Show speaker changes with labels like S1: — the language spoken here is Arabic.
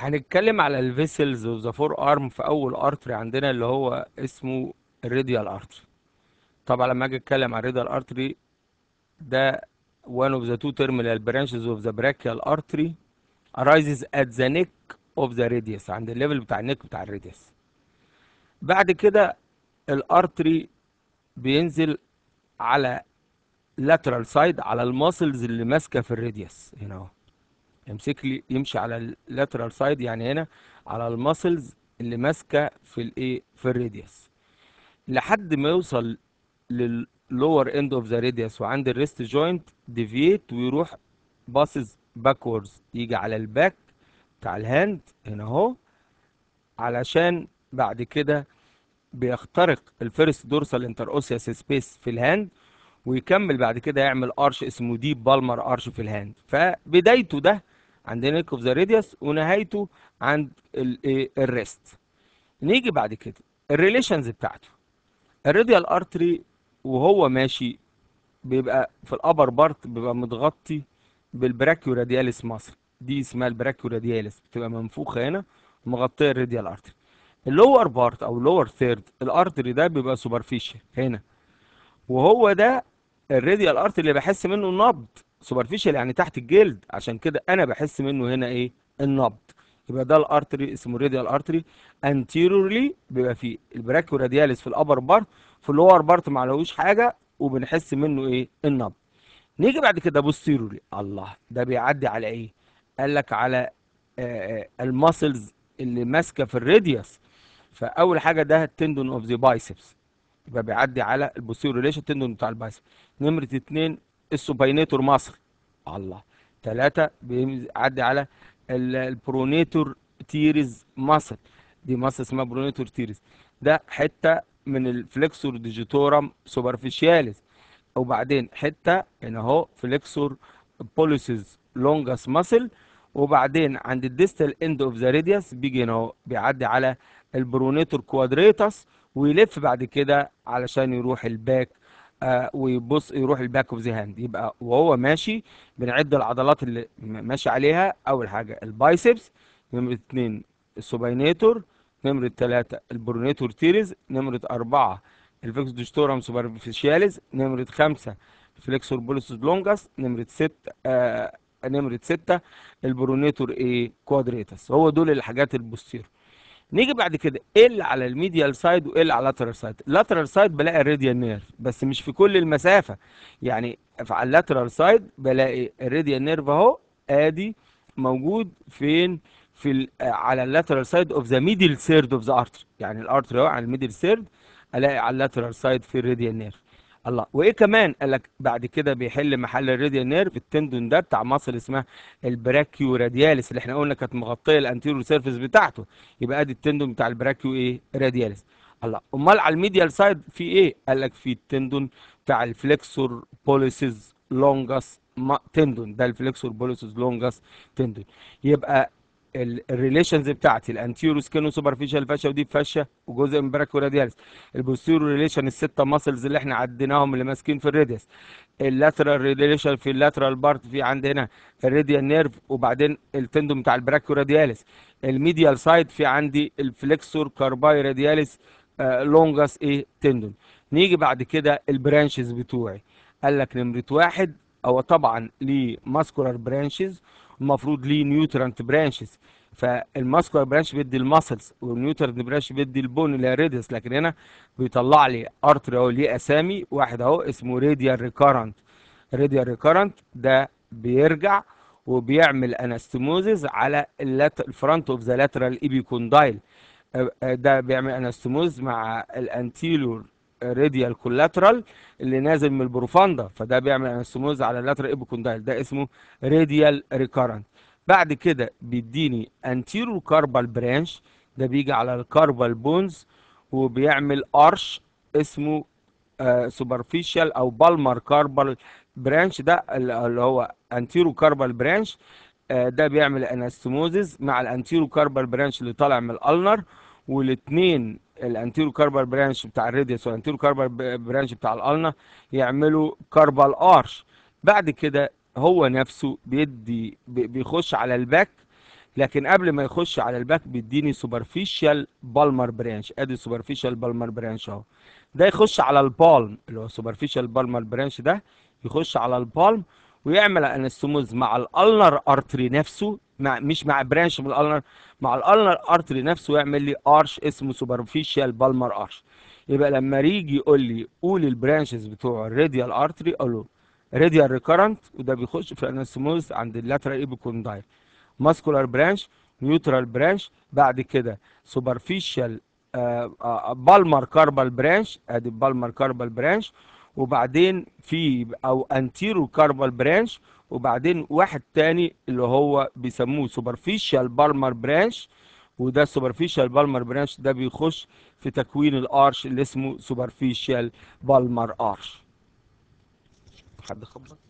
S1: هنتكلم على الفيسلز وذا فور ارم في اول ارتري عندنا اللي هو اسمه الريديال ارتري طبعا لما اجي اتكلم عن الريديال ارتري ده one of the two terminal branches of the brachial artery arises at the neck of the radius عند الليفل بتاع النك بتاع الريديس بعد كده الارتري بينزل على lateral side على الماسلز اللي ماسكه في الريديس هنا اهو يمسك لي يمشي على اللاترال سايد يعني هنا على المسلز اللي ماسكه في الايه في الراديوس لحد ما يوصل لللور اند اوف ذا راديوس وعند الريست جوينت ديفييت ويروح باسز باكوردز يجي على الباك بتاع الهاند هنا اهو علشان بعد كده بيخترق الفيرست دورسال انتر اوسياس سبيس في الهاند ويكمل بعد كده يعمل ارش اسمه ديب بالمر ارش في الهاند فبدايته ده عند نيك اوف ذا ريديوس ونهايته عند الريست إيه، نيجي بعد كده الريليشنز بتاعته الراديال ارتري وهو ماشي بيبقى في الابر بارت بيبقى متغطي بالبراكيو رادياليس مصر دي اسمها البراكيو رادياليس بتبقى منفوخه هنا مغطيه الراديال ارتري اللور بارت او اللور ثيرد الارتري ده بيبقى سوبرفيشال هنا وهو ده الراديال ارتري اللي بحس منه نبض سوبرفيشال يعني تحت الجلد عشان كده انا بحس منه هنا ايه النبض يبقى ده الارتري اسمه راديال ارتري انتيريورلي بيبقى فيه البراكيو رادياليس في الابر بارت في اللور بارت ما عليهوش حاجه وبنحس منه ايه النبض نيجي بعد كده بوستيرولي الله ده بيعدي على ايه قال لك على آه، آه، الماسلز اللي ماسكه في الراديوس فاول حاجه ده التندون اوف ذا بايسبس يبقى بيعدي على البوستيرولي ريليشن التندون بتاع البايسبس نمره 2 السوبينيتور مصر الله ثلاثة بيعدي على البرونيتور تيرز مصر دي مصر اسمها برونيتور تيرز ده حتة من الفلكسور ديجيتورم سوبرفيشياليز وبعدين حتة هنا اهو فلكسور بوليسز لونجس ماسل وبعدين عند الديستال اند اوف ذا ريديوس بيجي هنا اهو بيعدي على البرونيتور كوادريتس ويلف بعد كده علشان يروح الباك آه، ويبص يروح الباك اوف ذا هاند يبقى وهو ماشي بنعد العضلات اللي ماشي عليها اول حاجه البايسبس نمره اثنين السوبينيتور نمره ثلاثه البرونيتور تيرز نمره اربعه الفيكس دشتورم سوبرفيشياليز نمره خمسه فليكسور بوليسوس لونجاس نمره سته آه نمره سته البرونيتور ايه كوادريتس هو دول الحاجات البوستيرو نيجي بعد كده إيه ال على الميديال سايد وال على اللاترال سايد اللاترال سايد بلاقي الراديال نيرف بس مش في كل المسافه يعني على اللاترال سايد بلاقي الراديال نيرف اهو ادي موجود فين في على اللاترال سايد اوف ذا ميدل سيرد اوف ذا ارتر يعني الارتر اهو على الميدل سيرد الاقي على اللاترال سايد في الراديال نيرف الله وايه كمان قال لك بعد كده بيحل محل الراديال نيرف التندون ده بتاع مصل اسمها البراكيو رادياليس اللي احنا قلنا كانت مغطيه الانتيريور سيرفيس بتاعته يبقى ادي التندون بتاع البراكيو ايه رادياليس الله امال على الميديال سايد في ايه قال لك في التندون بتاع الفلكسور بوليسز لونجاس تندون ده الفلكسور بوليسز لونجاس تندون يبقى الريليشنز بتاعتي الانتيرو سكينو فيشال فاشا ودي فاشا وجزء من براكيولا ديالس البوستيرو ريليشن السته ماسلز اللي احنا عديناهم اللي ماسكين في الريديس اللاترال ريليشن في اللاترال بارت في عندنا الريديال نيرف وبعدين التندوم بتاع البراكيولا ديالس الميديال سايد في عندي الفليكسور كارباي راديالس لونجاس ايه تندون نيجي بعد كده البرانشز بتوعي قال لك نمره واحد هو طبعا ليه ماسكولار برانشز المفروض ليه نيوترانت برانشز فالماسكولار برانش بيدي الماسلز والنيوترانت برانش بيدي البون اللي هي ريديس لكن هنا بيطلع لي ارتري اهو ليه اسامي واحد اهو اسمه راديال ريكارنت راديال ريكارنت ده بيرجع وبيعمل انستموزز على الفرونت اوف ذا لاترال ايبيكوندايل ده بيعمل انستموز مع الانتيلور راديال كولاترال اللي نازل من البروفاندا فده بيعمل انستموز على اللاترال ايبوكوندايل ده اسمه راديال ريكارنت بعد كده بيديني انتيرو كاربال برانش ده بيجي على الكاربال بونز وبيعمل ارش اسمه سوبرفيشال آه، او بالمر كاربال برانش ده اللي هو انتيرو كاربال برانش ده بيعمل انستموزز مع الانتيرو كاربال برانش اللي طالع من الالنر والاثنين الانتيرو كاربال برانش بتاع الريديوس والانتيرو كاربال برانش بتاع الالنا يعملوا كاربال ارش بعد كده هو نفسه بيدي بيخش على الباك لكن قبل ما يخش على الباك بيديني سوبرفيشال بالمر برانش ادي سوبرفيشال بالمر برانش اهو ده يخش على البالم اللي هو سوبرفيشال بالمر برانش ده يخش على البالم ويعمل انستوموز مع الالنر ارتري نفسه مع مش مع برانش من الالنر مع الالنر ارتري نفسه يعمل لي ارش اسمه سوبرفيشال بالمر ارش يبقى لما يجي يقول لي قول البرانشز بتوع الراديال ارتري اقول له راديال ريكرنت وده بيخش في الاناسموز عند اللاترال ايبوكوندايل ماسكولار برانش نيوترال برانش بعد كده سوبرفيشال بالمر كاربال برانش ادي بالمر كاربال برانش وبعدين في او انتيرو كاربال برانش وبعدين واحد تاني اللي هو بيسموه سوبرفيشال بالمر برانش وده سوبرفيشال بالمر برانش ده بيخش في تكوين الارش اللي اسمه سوبرفيشال بالمر ارش حد خبر